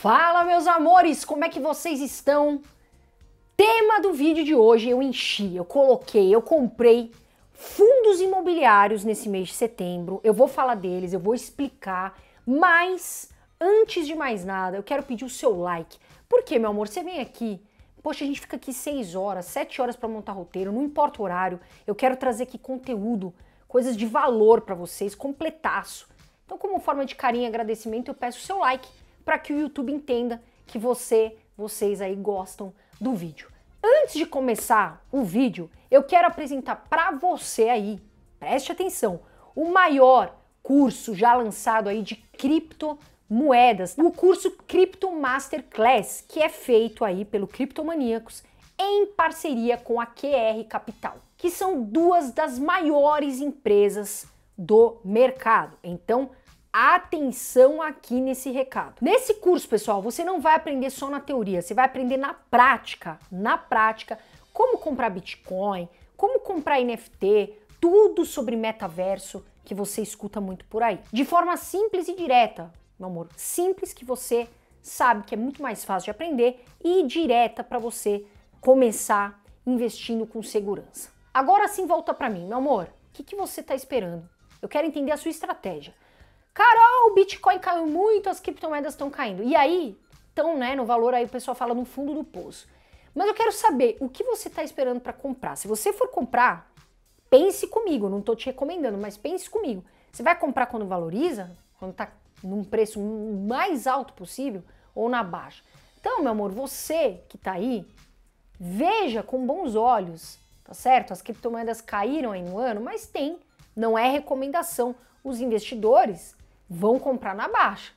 Fala, meus amores, como é que vocês estão? Tema do vídeo de hoje eu enchi, eu coloquei, eu comprei fundos imobiliários nesse mês de setembro. Eu vou falar deles, eu vou explicar, mas antes de mais nada, eu quero pedir o seu like. Porque, meu amor, você vem aqui, poxa, a gente fica aqui 6 horas, 7 horas para montar roteiro, não importa o horário. Eu quero trazer aqui conteúdo, coisas de valor para vocês, completaço. Então, como forma de carinho e agradecimento, eu peço o seu like para que o YouTube entenda que você, vocês aí gostam do vídeo. Antes de começar o vídeo, eu quero apresentar para você aí, preste atenção, o maior curso já lançado aí de criptomoedas, o curso Crypto Masterclass, que é feito aí pelo Criptomaníacos em parceria com a QR Capital, que são duas das maiores empresas do mercado. Então, Atenção aqui nesse recado. Nesse curso, pessoal, você não vai aprender só na teoria, você vai aprender na prática, na prática, como comprar Bitcoin, como comprar NFT, tudo sobre metaverso que você escuta muito por aí. De forma simples e direta, meu amor, simples que você sabe que é muito mais fácil de aprender e direta para você começar investindo com segurança. Agora sim, volta para mim, meu amor. O que, que você está esperando? Eu quero entender a sua estratégia. Carol, o Bitcoin caiu muito, as criptomoedas estão caindo. E aí, estão né, no valor aí o pessoal fala no fundo do poço. Mas eu quero saber o que você está esperando para comprar. Se você for comprar, pense comigo, não estou te recomendando, mas pense comigo. Você vai comprar quando valoriza, quando está num preço mais alto possível ou na baixa. Então, meu amor, você que está aí, veja com bons olhos, tá certo? As criptomoedas caíram em um ano, mas tem, não é recomendação. Os investidores vão comprar na baixa.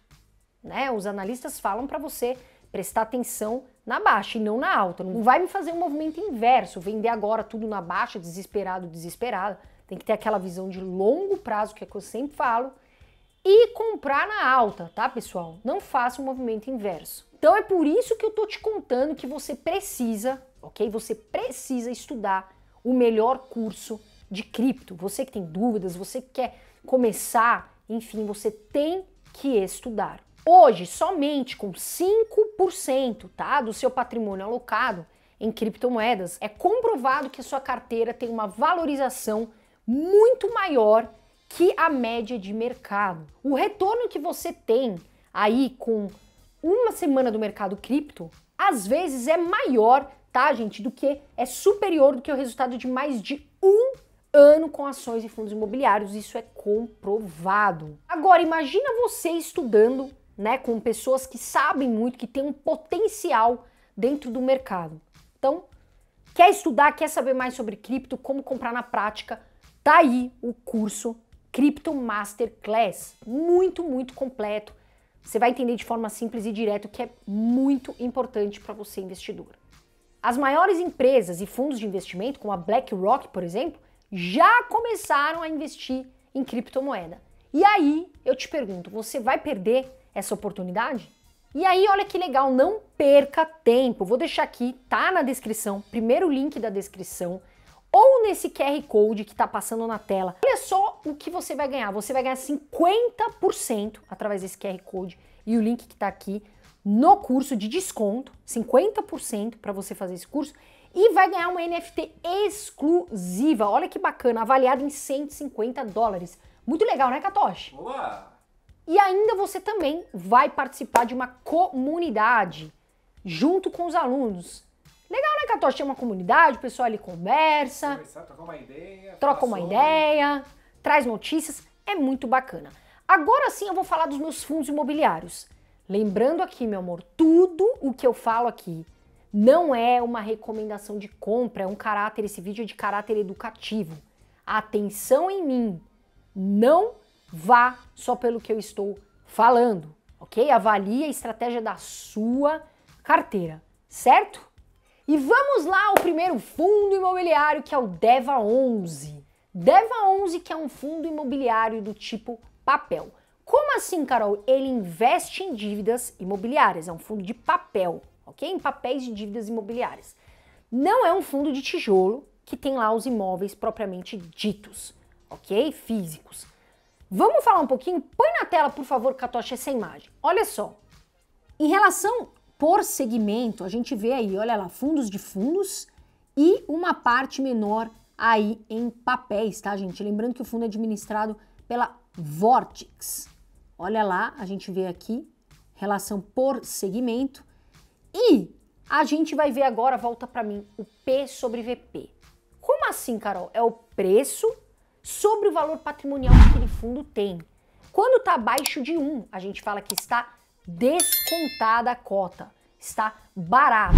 Né? Os analistas falam para você prestar atenção na baixa e não na alta. Não vai me fazer um movimento inverso, vender agora tudo na baixa, desesperado, desesperada. Tem que ter aquela visão de longo prazo, que é que eu sempre falo, e comprar na alta, tá, pessoal? Não faça um movimento inverso. Então é por isso que eu tô te contando que você precisa, OK? Você precisa estudar o melhor curso de cripto. Você que tem dúvidas, você que quer começar enfim, você tem que estudar. Hoje, somente com 5% tá, do seu patrimônio alocado em criptomoedas, é comprovado que a sua carteira tem uma valorização muito maior que a média de mercado. O retorno que você tem aí com uma semana do mercado cripto, às vezes é maior, tá, gente, do que é superior do que o resultado de mais de um ano com ações e fundos imobiliários, isso é comprovado. Agora imagina você estudando, né, com pessoas que sabem muito, que têm um potencial dentro do mercado. Então, quer estudar, quer saber mais sobre cripto, como comprar na prática? Tá aí o curso Crypto Masterclass, muito, muito completo. Você vai entender de forma simples e direta o que é muito importante para você investidor. As maiores empresas e fundos de investimento, como a BlackRock, por exemplo, já começaram a investir em criptomoeda. E aí eu te pergunto, você vai perder essa oportunidade? E aí, olha que legal, não perca tempo. Vou deixar aqui, tá na descrição, primeiro link da descrição, ou nesse QR Code que tá passando na tela. Olha só o que você vai ganhar. Você vai ganhar 50% através desse QR Code e o link que tá aqui no curso de desconto, 50% para você fazer esse curso e vai ganhar uma NFT exclusiva. Olha que bacana, avaliada em 150 dólares. Muito legal, né, Katoshi? Boa! E ainda você também vai participar de uma comunidade junto com os alunos. Legal, né, Katoshi? Tem uma comunidade, o pessoal ali conversa. Troca uma ideia. Troca uma ideia, traz notícias. É muito bacana. Agora sim eu vou falar dos meus fundos imobiliários. Lembrando aqui, meu amor, tudo o que eu falo aqui não é uma recomendação de compra, é um caráter, esse vídeo é de caráter educativo. Atenção em mim, não vá só pelo que eu estou falando, ok? Avalie a estratégia da sua carteira, certo? E vamos lá ao primeiro fundo imobiliário que é o DEVA 11. DEVA 11 que é um fundo imobiliário do tipo papel. Como assim, Carol? Ele investe em dívidas imobiliárias, é um fundo de papel ok? Em papéis de dívidas imobiliárias. Não é um fundo de tijolo que tem lá os imóveis propriamente ditos, ok? Físicos. Vamos falar um pouquinho? Põe na tela, por favor, Catocha, essa imagem. Olha só. Em relação por segmento, a gente vê aí, olha lá, fundos de fundos e uma parte menor aí em papéis, tá, gente? Lembrando que o fundo é administrado pela Vortex. Olha lá, a gente vê aqui relação por segmento e a gente vai ver agora, volta para mim, o P sobre VP. Como assim, Carol? É o preço sobre o valor patrimonial que aquele fundo tem. Quando está abaixo de 1, a gente fala que está descontada a cota, está barato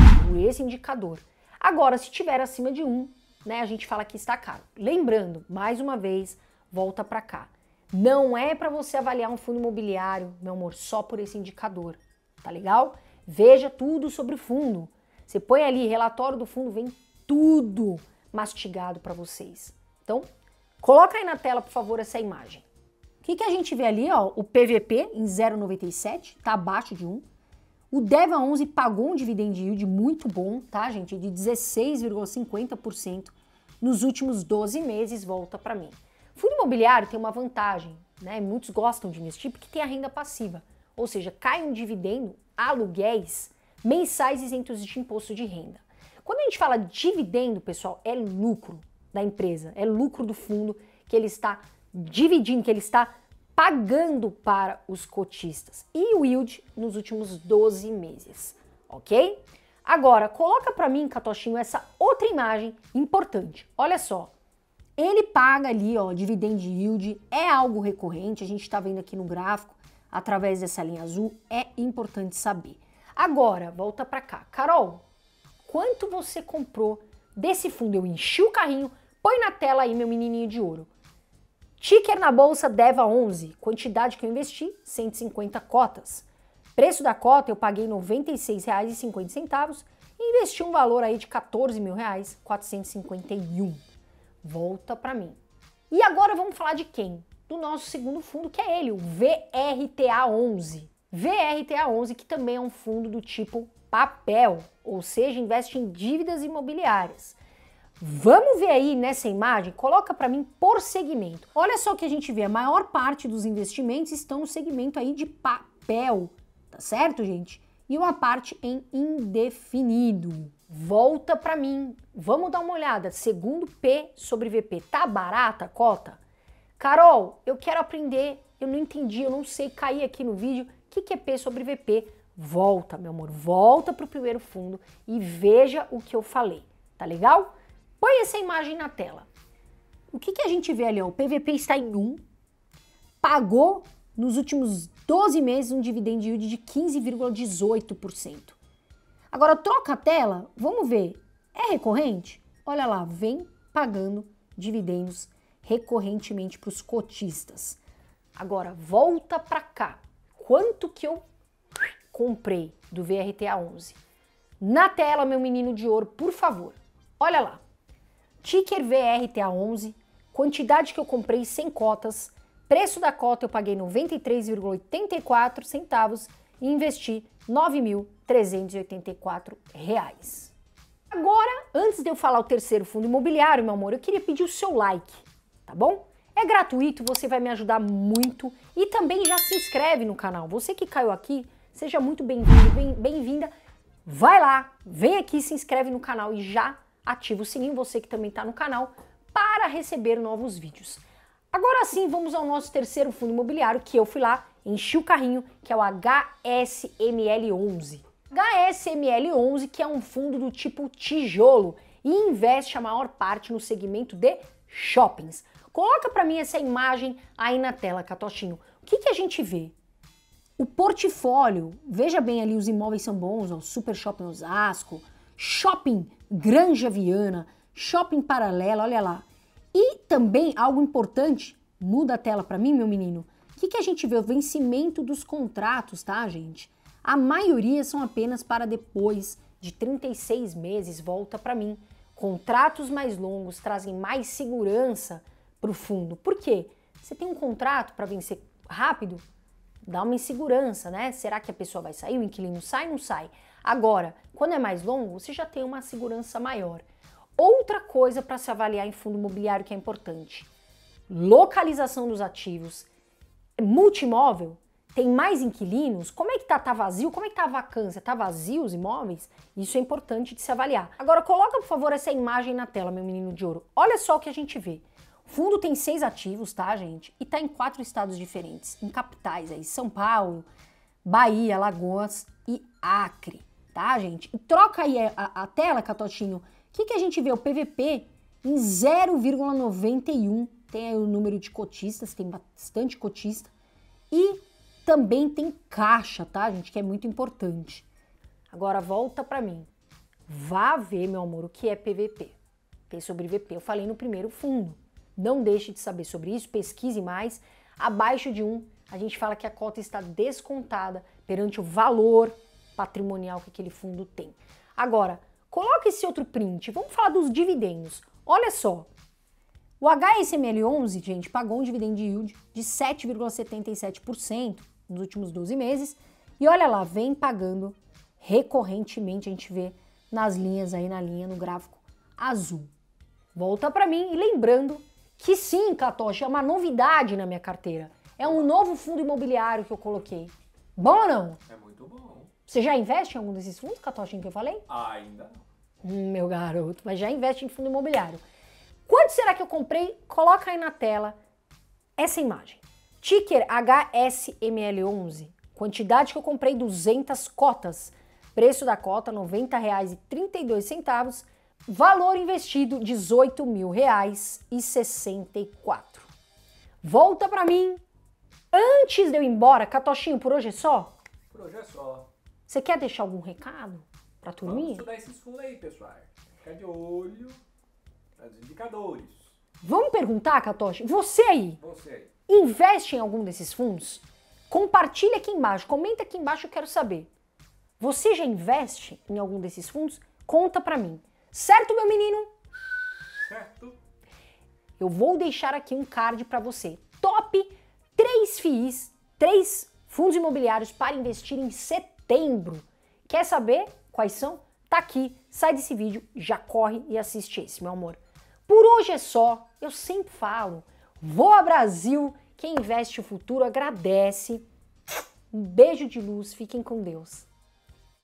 esse indicador. Agora, se tiver acima de 1, né, a gente fala que está caro. Lembrando, mais uma vez, volta para cá. Não é para você avaliar um fundo imobiliário, meu amor, só por esse indicador, tá legal? Veja tudo sobre o fundo. Você põe ali relatório do fundo, vem tudo mastigado para vocês. Então, coloca aí na tela, por favor, essa imagem. O que, que a gente vê ali? Ó, o PVP em 0,97, tá abaixo de 1. O DEVA 11 pagou um dividend yield muito bom, tá, gente? De 16,50% nos últimos 12 meses, volta para mim. Fundo imobiliário tem uma vantagem, né? Muitos gostam de investir porque tem a renda passiva ou seja, cai um dividendo, aluguéis mensais isentos de imposto de renda. Quando a gente fala dividendo, pessoal, é lucro da empresa, é lucro do fundo que ele está dividindo, que ele está pagando para os cotistas. E o yield nos últimos 12 meses, ok? Agora, coloca para mim, Catochinho, essa outra imagem importante. Olha só, ele paga ali, ó, dividend yield, é algo recorrente, a gente está vendo aqui no gráfico, através dessa linha azul, é importante saber. Agora, volta para cá. Carol, quanto você comprou desse fundo? Eu enchi o carrinho, põe na tela aí meu menininho de ouro. Ticker na bolsa Deva 11, quantidade que eu investi, 150 cotas. Preço da cota eu paguei R$ 96,50 e investi um valor aí de R$ 14.451. Volta para mim. E agora vamos falar de quem? do nosso segundo fundo, que é ele, o VRTA11. VRTA11, que também é um fundo do tipo papel, ou seja, investe em dívidas imobiliárias. Vamos ver aí nessa imagem, coloca para mim por segmento. Olha só o que a gente vê, a maior parte dos investimentos estão no segmento aí de papel, tá certo, gente? E uma parte em indefinido. Volta para mim. Vamos dar uma olhada. Segundo P sobre VP, tá barata a cota? Carol, eu quero aprender, eu não entendi, eu não sei, Cai aqui no vídeo. O que, que é P sobre VP? Volta, meu amor, volta para o primeiro fundo e veja o que eu falei, tá legal? Põe essa imagem na tela. O que, que a gente vê ali? Ó? O PVP está em 1, um, pagou nos últimos 12 meses um dividend yield de 15,18%. Agora troca a tela, vamos ver. É recorrente? Olha lá, vem pagando dividendos recorrentemente para os cotistas. Agora, volta para cá. Quanto que eu comprei do VRTA 11? Na tela, meu menino de ouro, por favor. Olha lá. Ticker VRTA 11, quantidade que eu comprei sem cotas, preço da cota eu paguei 93,84 centavos e investi R$ 9.384. Agora, antes de eu falar o terceiro fundo imobiliário, meu amor, eu queria pedir o seu like tá bom? É gratuito, você vai me ajudar muito e também já se inscreve no canal. Você que caiu aqui, seja muito bem-vindo, bem-vinda. vai lá, vem aqui, se inscreve no canal e já ativa o sininho, você que também está no canal, para receber novos vídeos. Agora sim, vamos ao nosso terceiro fundo imobiliário, que eu fui lá, enchi o carrinho, que é o HSML11. HSML11, que é um fundo do tipo tijolo e investe a maior parte no segmento de shoppings. Coloca para mim essa imagem aí na tela, Catochinho. O que, que a gente vê? O portfólio, veja bem ali, os imóveis são bons, ó, Super Shopping Osasco, Shopping Granja Viana, Shopping Paralela, olha lá. E também algo importante, muda a tela para mim, meu menino. O que, que a gente vê? O vencimento dos contratos, tá, gente? A maioria são apenas para depois de 36 meses, volta para mim. Contratos mais longos trazem mais segurança para o fundo. Por quê? Você tem um contrato para vencer rápido, dá uma insegurança, né? Será que a pessoa vai sair? O inquilino sai, não sai? Agora, quando é mais longo, você já tem uma segurança maior. Outra coisa para se avaliar em fundo imobiliário que é importante: localização dos ativos. É multimóvel tem mais inquilinos? Como é que tá? Tá vazio? Como é que tá a vacância? Tá vazio os imóveis? Isso é importante de se avaliar. Agora, coloca, por favor, essa imagem na tela, meu menino de ouro. Olha só o que a gente vê. O fundo tem seis ativos, tá, gente? E tá em quatro estados diferentes, em capitais aí, São Paulo, Bahia, Lagoas e Acre, tá, gente? E troca aí a, a tela, Catotinho. O que, que a gente vê? O PVP em 0,91. Tem aí o número de cotistas, tem bastante cotista. E também tem caixa, tá, gente? Que é muito importante. Agora volta para mim. Vá ver, meu amor, o que é PVP. P sobre VP, eu falei no primeiro fundo. Não deixe de saber sobre isso, pesquise mais. Abaixo de 1, um, a gente fala que a cota está descontada perante o valor patrimonial que aquele fundo tem. Agora, coloque esse outro print. Vamos falar dos dividendos. Olha só. O HSML11, gente, pagou um dividend yield de 7,77%, nos últimos 12 meses. E olha lá, vem pagando recorrentemente, a gente vê nas linhas aí, na linha, no gráfico azul. Volta para mim e lembrando que sim, Catocha, é uma novidade na minha carteira. É um novo fundo imobiliário que eu coloquei. Bom ou não? É muito bom. Você já investe em algum desses fundos, Catocha, que eu falei? Ainda não. Hum, meu garoto, mas já investe em fundo imobiliário. Quanto será que eu comprei? Coloca aí na tela essa imagem. Ticker HSML11, quantidade que eu comprei 200 cotas. Preço da cota R$ 90,32, valor investido R$ 18.064. Volta para mim. Antes de eu ir embora, Catochinho, por hoje é só? Por hoje é só. Você quer deixar algum recado pra turminha? Vamos estudar esses fundos aí, pessoal. Ficar de olho nos indicadores. Vamos perguntar, Catochinho? Você aí. Você aí investe em algum desses fundos? Compartilha aqui embaixo, comenta aqui embaixo, eu quero saber. Você já investe em algum desses fundos? Conta pra mim. Certo, meu menino? Certo. Eu vou deixar aqui um card para você. Top 3 FIIs, 3 fundos imobiliários para investir em setembro. Quer saber quais são? Tá aqui. Sai desse vídeo, já corre e assiste esse, meu amor. Por hoje é só. Eu sempre falo, Voa Brasil! Quem investe o futuro agradece. Um beijo de luz, fiquem com Deus.